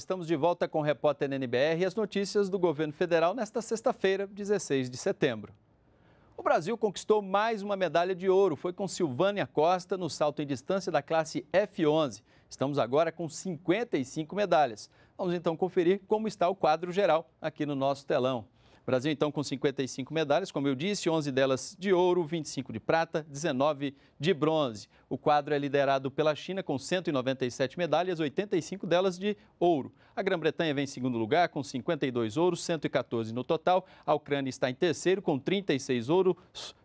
Estamos de volta com o repórter NBR e as notícias do governo federal nesta sexta-feira, 16 de setembro. O Brasil conquistou mais uma medalha de ouro. Foi com Silvânia Costa no salto em distância da classe F11. Estamos agora com 55 medalhas. Vamos então conferir como está o quadro geral aqui no nosso telão. Brasil, então, com 55 medalhas, como eu disse, 11 delas de ouro, 25 de prata, 19 de bronze. O quadro é liderado pela China, com 197 medalhas, 85 delas de ouro. A Grã-Bretanha vem em segundo lugar, com 52 ouros, 114 no total. A Ucrânia está em terceiro, com 36 ouros,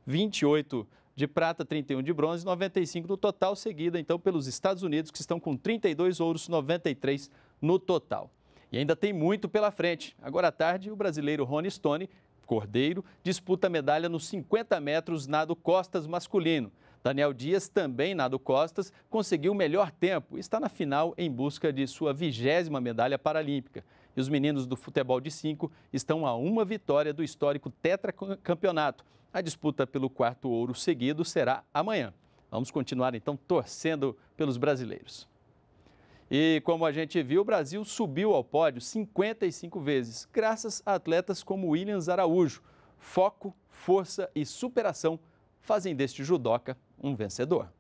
28 de prata, 31 de bronze, 95 no total, seguida então pelos Estados Unidos, que estão com 32 ouros, 93 no total. E ainda tem muito pela frente. Agora à tarde, o brasileiro Rony Stone Cordeiro disputa medalha nos 50 metros nado costas masculino. Daniel Dias, também nado costas, conseguiu o melhor tempo e está na final em busca de sua vigésima medalha paralímpica. E os meninos do futebol de cinco estão a uma vitória do histórico tetracampeonato. A disputa pelo quarto ouro seguido será amanhã. Vamos continuar então torcendo pelos brasileiros. E como a gente viu, o Brasil subiu ao pódio 55 vezes, graças a atletas como Williams Araújo. Foco, força e superação fazem deste judoca um vencedor.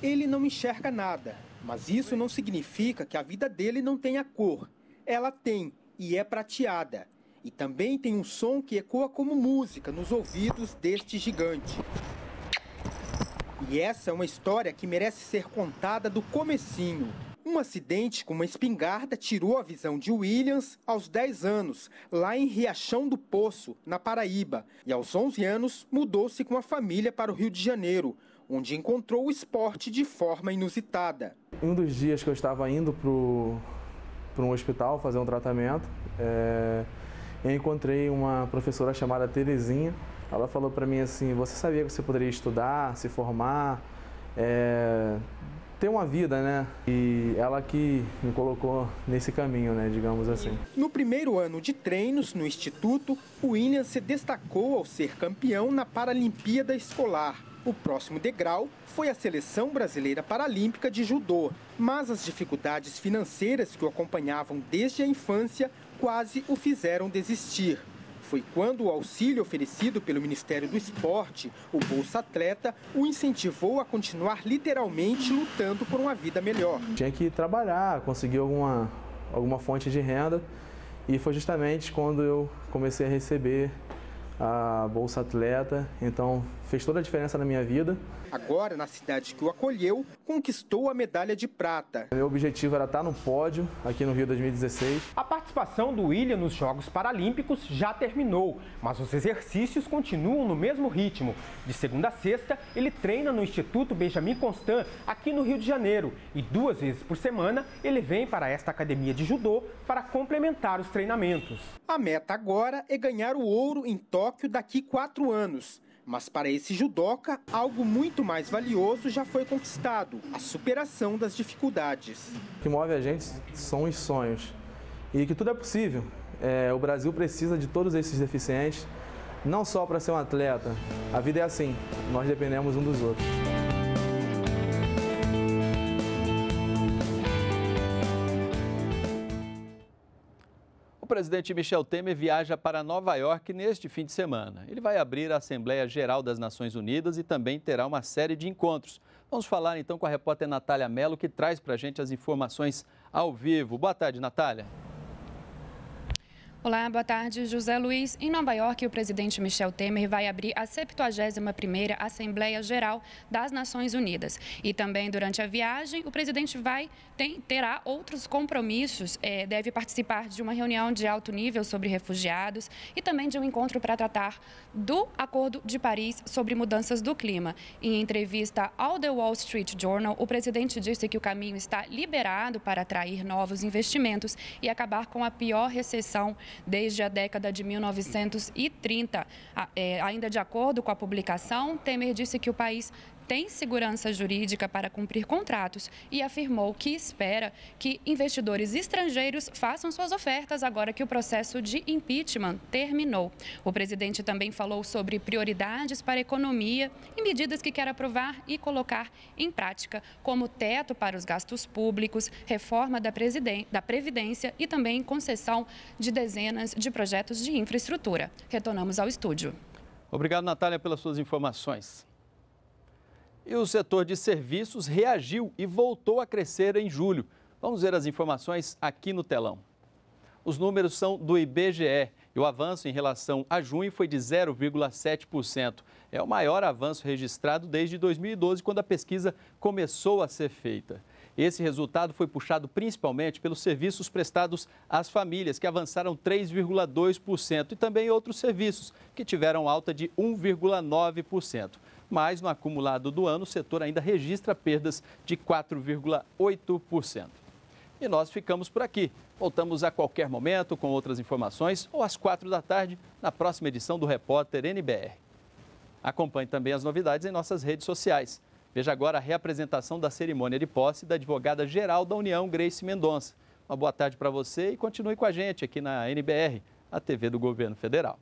Ele não enxerga nada, mas isso não significa que a vida dele não tenha cor. Ela tem e é prateada. E também tem um som que ecoa como música nos ouvidos deste gigante. E essa é uma história que merece ser contada do comecinho. Um acidente com uma espingarda tirou a visão de Williams aos 10 anos, lá em Riachão do Poço, na Paraíba, e aos 11 anos mudou-se com a família para o Rio de Janeiro, onde encontrou o esporte de forma inusitada. Um dos dias que eu estava indo para um hospital fazer um tratamento, é, eu encontrei uma professora chamada Terezinha, ela falou para mim assim: você sabia que você poderia estudar, se formar, é, ter uma vida, né? E ela que me colocou nesse caminho, né, digamos assim. No primeiro ano de treinos no instituto, o William se destacou ao ser campeão na Paralimpíada Escolar. O próximo degrau foi a seleção brasileira paralímpica de judô, mas as dificuldades financeiras que o acompanhavam desde a infância quase o fizeram desistir. Foi quando o auxílio oferecido pelo Ministério do Esporte, o Bolsa Atleta, o incentivou a continuar literalmente lutando por uma vida melhor. Tinha que trabalhar, conseguir alguma, alguma fonte de renda e foi justamente quando eu comecei a receber a Bolsa Atleta, então fez toda a diferença na minha vida. Agora, na cidade que o acolheu, conquistou a medalha de prata. Meu objetivo era estar no pódio aqui no Rio 2016. A participação do William nos Jogos Paralímpicos já terminou, mas os exercícios continuam no mesmo ritmo. De segunda a sexta, ele treina no Instituto Benjamin Constant, aqui no Rio de Janeiro, e duas vezes por semana ele vem para esta academia de judô para complementar os treinamentos. A meta agora é ganhar o ouro em Tóquio Tóquio daqui quatro anos. Mas para esse judoca, algo muito mais valioso já foi conquistado: a superação das dificuldades. O que move a gente são os sonhos e que tudo é possível. É, o Brasil precisa de todos esses deficientes, não só para ser um atleta. A vida é assim, nós dependemos um dos outros. presidente Michel Temer viaja para Nova York neste fim de semana. Ele vai abrir a Assembleia Geral das Nações Unidas e também terá uma série de encontros. Vamos falar então com a repórter Natália Mello, que traz para a gente as informações ao vivo. Boa tarde, Natália. Olá, boa tarde, José Luiz. Em Nova York, o presidente Michel Temer vai abrir a 71ª Assembleia Geral das Nações Unidas. E também durante a viagem, o presidente vai tem, terá outros compromissos, é, deve participar de uma reunião de alto nível sobre refugiados e também de um encontro para tratar do Acordo de Paris sobre mudanças do clima. Em entrevista ao The Wall Street Journal, o presidente disse que o caminho está liberado para atrair novos investimentos e acabar com a pior recessão desde a década de 1930. É, ainda de acordo com a publicação, Temer disse que o país tem segurança jurídica para cumprir contratos e afirmou que espera que investidores estrangeiros façam suas ofertas agora que o processo de impeachment terminou. O presidente também falou sobre prioridades para a economia e medidas que quer aprovar e colocar em prática, como teto para os gastos públicos, reforma da, da Previdência e também concessão de dezenas de projetos de infraestrutura. Retornamos ao estúdio. Obrigado, Natália, pelas suas informações. E o setor de serviços reagiu e voltou a crescer em julho. Vamos ver as informações aqui no telão. Os números são do IBGE e o avanço em relação a junho foi de 0,7%. É o maior avanço registrado desde 2012, quando a pesquisa começou a ser feita. Esse resultado foi puxado principalmente pelos serviços prestados às famílias, que avançaram 3,2%, e também outros serviços, que tiveram alta de 1,9% mas no acumulado do ano o setor ainda registra perdas de 4,8%. E nós ficamos por aqui. Voltamos a qualquer momento com outras informações ou às quatro da tarde na próxima edição do Repórter NBR. Acompanhe também as novidades em nossas redes sociais. Veja agora a reapresentação da cerimônia de posse da advogada-geral da União, Grace Mendonça. Uma boa tarde para você e continue com a gente aqui na NBR, a TV do Governo Federal.